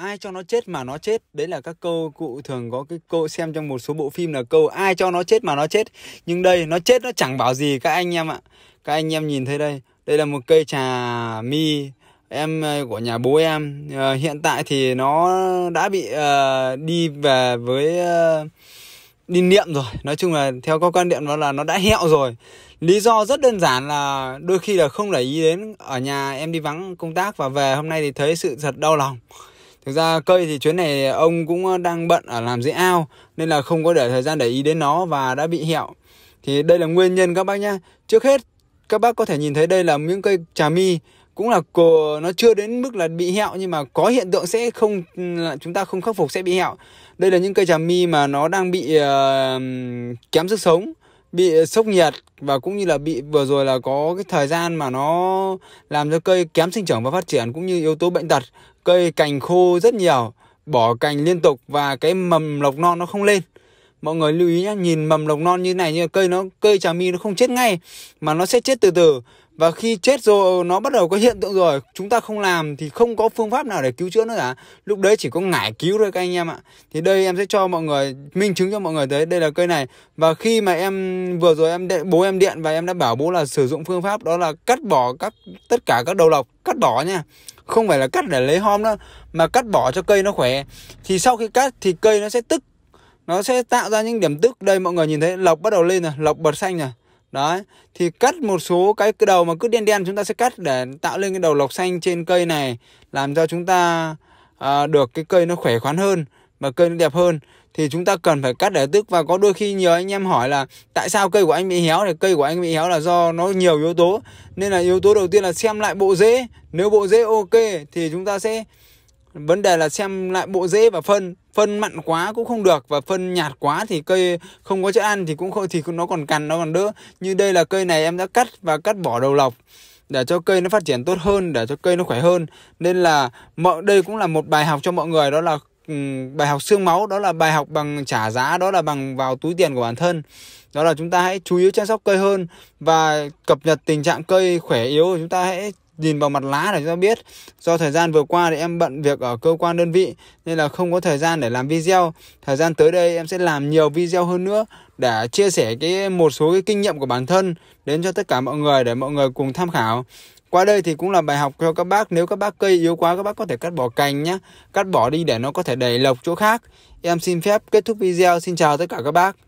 ai cho nó chết mà nó chết đấy là các câu cụ thường có cái câu xem trong một số bộ phim là câu ai cho nó chết mà nó chết nhưng đây nó chết nó chẳng bảo gì các anh em ạ các anh em nhìn thấy đây đây là một cây trà mi em ờ, của nhà bố em à, hiện tại thì nó đã bị uh, đi về với uh, đi niệm rồi nói chung là theo các quan niệm đó là nó đã hẹo rồi lý do rất đơn giản là đôi khi là không để ý đến ở nhà em đi vắng công tác và về hôm nay thì thấy sự thật đau lòng Thực ra cây thì chuyến này ông cũng đang bận ở làm dưới ao nên là không có để thời gian để ý đến nó và đã bị hẹo. Thì đây là nguyên nhân các bác nhá. Trước hết các bác có thể nhìn thấy đây là những cây trà mi cũng là cổ, nó chưa đến mức là bị hẹo nhưng mà có hiện tượng sẽ không chúng ta không khắc phục sẽ bị hẹo. Đây là những cây trà mi mà nó đang bị uh, kém sức sống bị sốc nhiệt và cũng như là bị vừa rồi là có cái thời gian mà nó làm cho cây kém sinh trưởng và phát triển cũng như yếu tố bệnh tật cây cành khô rất nhiều bỏ cành liên tục và cái mầm lộc non nó không lên mọi người lưu ý nhá nhìn mầm lồng non như này như cây nó cây trà mi nó không chết ngay mà nó sẽ chết từ từ và khi chết rồi nó bắt đầu có hiện tượng rồi chúng ta không làm thì không có phương pháp nào để cứu chữa nữa cả lúc đấy chỉ có ngải cứu thôi các anh em ạ thì đây em sẽ cho mọi người minh chứng cho mọi người thấy đây là cây này và khi mà em vừa rồi em điện, bố em điện và em đã bảo bố là sử dụng phương pháp đó là cắt bỏ các tất cả các đầu lọc cắt bỏ nha không phải là cắt để lấy hom đó mà cắt bỏ cho cây nó khỏe thì sau khi cắt thì cây nó sẽ tức nó sẽ tạo ra những điểm tức đây mọi người nhìn thấy lọc bắt đầu lên rồi lọc bật xanh rồi đấy thì cắt một số cái đầu mà cứ đen đen chúng ta sẽ cắt để tạo lên cái đầu lọc xanh trên cây này làm cho chúng ta à, được cái cây nó khỏe khoắn hơn và cây nó đẹp hơn thì chúng ta cần phải cắt để tức và có đôi khi nhiều anh em hỏi là tại sao cây của anh bị héo thì cây của anh bị héo là do nó nhiều yếu tố nên là yếu tố đầu tiên là xem lại bộ rễ nếu bộ rễ ok thì chúng ta sẽ vấn đề là xem lại bộ rễ và phân phân mặn quá cũng không được và phân nhạt quá thì cây không có chất ăn thì cũng không thì nó còn cằn nó còn đỡ như đây là cây này em đã cắt và cắt bỏ đầu lọc để cho cây nó phát triển tốt hơn để cho cây nó khỏe hơn nên là mọi đây cũng là một bài học cho mọi người đó là bài học xương máu đó là bài học bằng trả giá đó là bằng vào túi tiền của bản thân đó là chúng ta hãy chú ý chăm sóc cây hơn và cập nhật tình trạng cây khỏe yếu chúng ta hãy nhìn vào mặt lá để cho biết do thời gian vừa qua thì em bận việc ở cơ quan đơn vị nên là không có thời gian để làm video thời gian tới đây em sẽ làm nhiều video hơn nữa để chia sẻ cái một số cái kinh nghiệm của bản thân đến cho tất cả mọi người để mọi người cùng tham khảo qua đây thì cũng là bài học cho các bác nếu các bác cây yếu quá các bác có thể cắt bỏ cành nhé cắt bỏ đi để nó có thể đẩy lộc chỗ khác em xin phép kết thúc video xin chào tất cả các bác